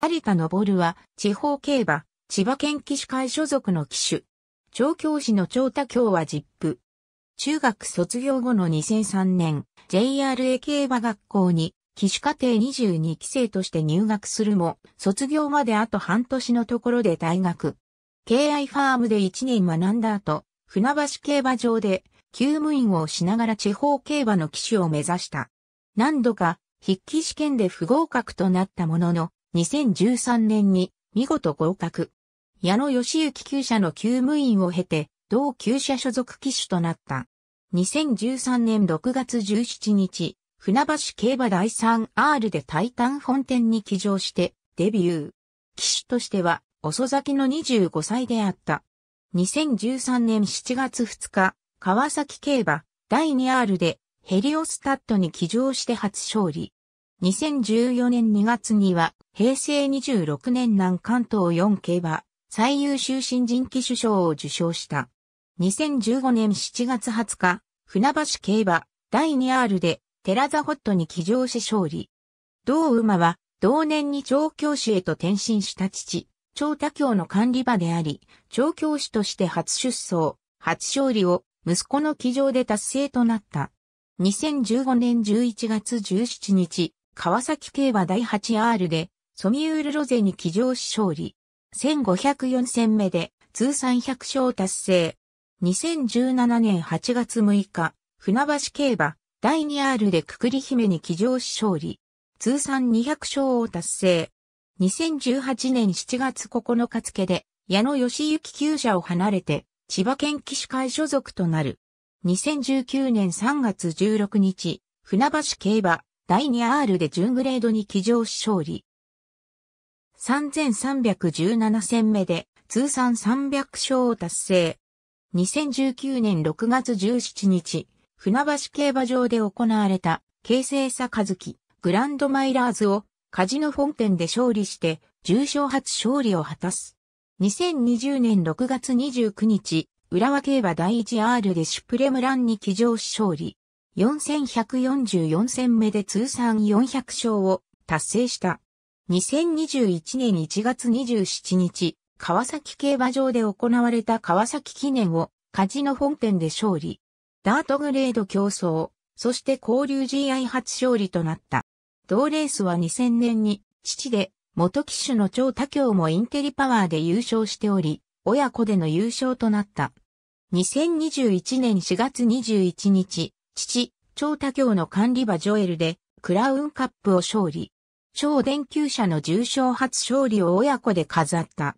有田昇は、地方競馬、千葉県騎士会所属の騎手。調教師の長田京は実父。中学卒業後の2003年、JRA 競馬学校に、騎手課程22期生として入学するも、卒業まであと半年のところで大学。KI ファームで1年学んだ後、船橋競馬場で、休務員をしながら地方競馬の騎手を目指した。何度か筆記試験で不合格となったものの、2013年に見事合格。矢野義行厩舎の厩務員を経て、同厩舎所属騎手となった。2013年6月17日、船橋競馬第 3R でタイタン本店に騎乗してデビュー。騎手としては遅咲きの25歳であった。2013年7月2日、川崎競馬第 2R でヘリオスタッドに騎乗して初勝利。2014年2月には、平成26年南関東4競馬、最優秀新人騎手賞を受賞した。2015年7月20日、船橋競馬、第 2R で、テラザホットに騎乗し勝利。同馬は、同年に調教師へと転身した父、長太教の管理馬であり、調教師として初出走、初勝利を、息子の騎乗で達成となった。2015年11月17日、川崎競馬第 8R で、ソミュールロゼに騎乗し勝利。1504戦目で通算100勝達成。2017年8月6日、船橋競馬第 2R でくくり姫に騎乗し勝利。通算200勝を達成。2018年7月9日付で、矢野義行厩舎を離れて、千葉県騎士会所属となる。2019年3月16日、船橋競馬第 2R で準グレードに騎乗し勝利。3317戦目で通算300勝を達成。2019年6月17日、船橋競馬場で行われた、京成月、グランドマイラーズをカジノ本店で勝利して、重賞初勝利を果たす。2020年6月29日、浦和競馬第 1R でシュプレムランに騎乗し勝利。4144戦目で通算400勝を達成した。2021年1月27日、川崎競馬場で行われた川崎記念をカジノ本店で勝利。ダートグレード競争、そして交流 GI 初勝利となった。同レースは2000年に父で元騎手の超多京もインテリパワーで優勝しており、親子での優勝となった。2021年4月21日、父、張多教の管理馬ジョエルで、クラウンカップを勝利。超電球車の重賞初勝利を親子で飾った。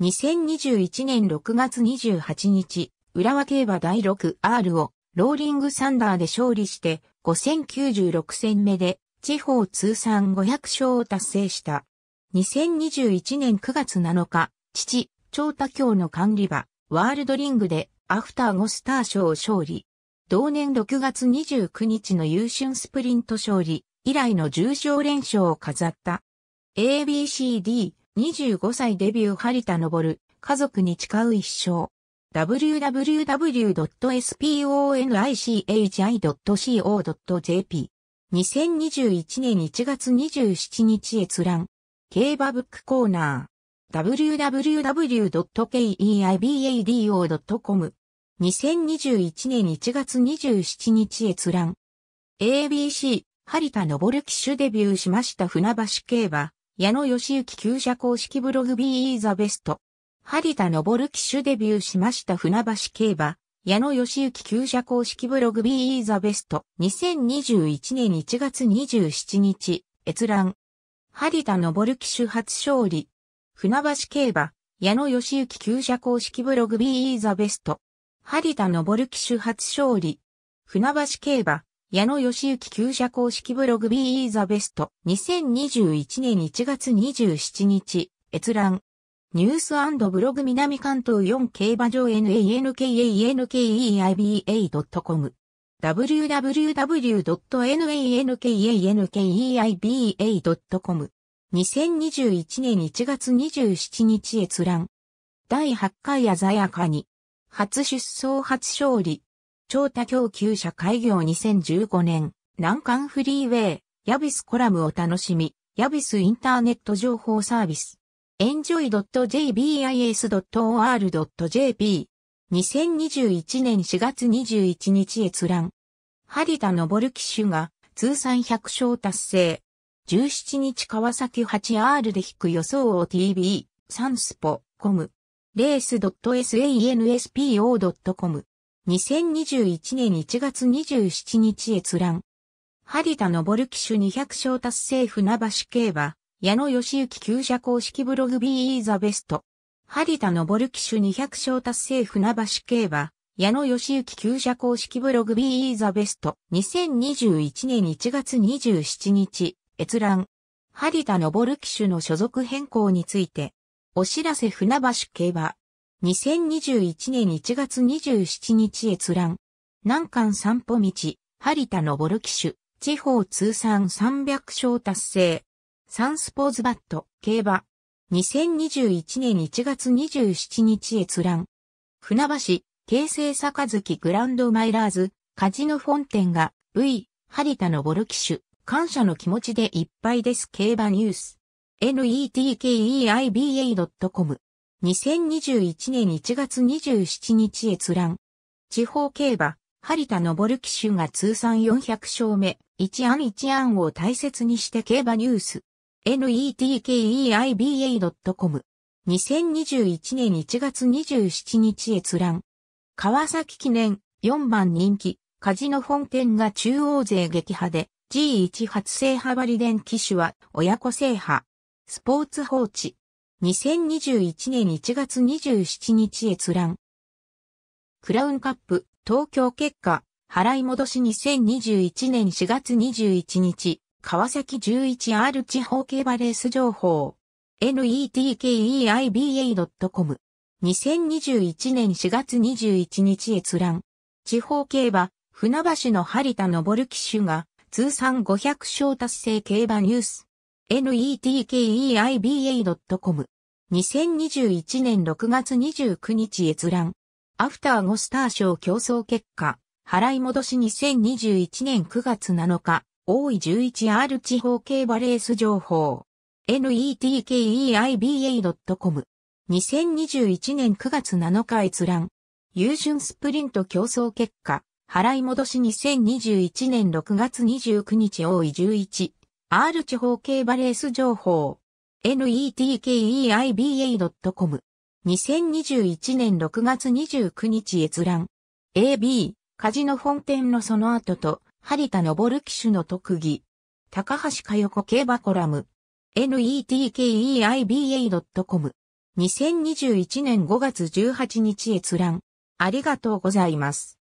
2021年6月28日、浦和競馬第 6R をローリングサンダーで勝利して5096戦目で地方通算500勝を達成した。2021年9月7日、父、長太京の管理馬、ワールドリングでアフターゴスター賞を勝利。同年6月29日の優春スプリント勝利以来の重賞連勝を飾った。ABCD、25歳デビュー張田昇、家族に誓う一生。www.sponichi.co.jp 2021年1月27日閲覧。競馬ブックコーナー。www.keibado.com 2021年1月27日閲覧。ABC、張田昇騎手デビューしました船橋競馬、矢野義行旧車公式ブログ BE ザベスト。張田昇騎手デビューしました船橋競馬、矢野義行旧車公式ブログ BE ザベスト。2021年1月27日、閲覧。張田昇騎手初勝利。船橋競馬、矢野義行旧車公式ブログ BE ザベスト。張田昇騎手初勝利。船橋競馬、矢野義行旧車公式ブログ BE ザベスト2021年1月27日、閲覧。ニュースブログ南関東4競馬場 nankankeiba.com www.nankankeiba.com 2021年1月27日閲覧。第8回鮮やかに。初出走初勝利。超多供給者開業2015年、南関フリーウェイ、ヤビスコラムを楽しみ、ヤビスインターネット情報サービス。enjoy.jbis.or.jp 2021年4月21日閲覧。ハリ張田昇シュが通算100勝達成。17日川崎 8R で引く予想を TV、サンスポ、コム。レース s a n s p o c o m 2021年1月27日閲覧。張田昇騎手200勝達成船橋競馬、矢野義行旧車公式ブログ BE ザベスト。張田昇騎手200勝達成船橋競馬、矢野義行旧車公式ブログ BE ザベスト。2021年1月27日、閲覧。張田昇騎手の所属変更について、お知らせ船橋競馬。2021年1月27日閲覧。南関散歩道、張田る騎手、地方通算300勝達成。サンスポーズバット、競馬。2021年1月27日閲覧。船橋、京成坂月グランドマイラーズ、カジノ本店が、V、張田る騎手、感謝の気持ちでいっぱいです競馬ニュース。netkeiba.com。2021年1月27日閲覧。地方競馬、張田昇騎手が通算400勝目、一案一案を大切にして競馬ニュース。netkeiba.com。2021年1月27日閲覧。川崎記念、4番人気、カジノ本店が中央勢撃破で、G1 発制覇バリデン騎手は親子制覇。スポーツ報知。2021年1月27日閲覧。クラウンカップ、東京結果、払い戻し2021年4月21日、川崎 11R 地方競馬レース情報。netkeiba.com。2021年4月21日閲覧。地方競馬、船橋の張田昇騎手が、通算500勝達成競馬ニュース。netkeiba.com。2021年6月29日閲覧。アフターゴスター賞競争結果。払い戻し2021年9月7日。大井 11R 地方競馬レース情報。netkeiba.com。2021年9月7日閲覧。優順スプリント競争結果。払い戻し2021年6月29日大井11。R 地方系バレース情報。netkeiba.com。2021年6月29日閲覧。AB、カジノ本店のその後と、張田昇騎手の特技。高橋佳代子競馬コラム。netkeiba.com。2021年5月18日閲覧。ありがとうございます。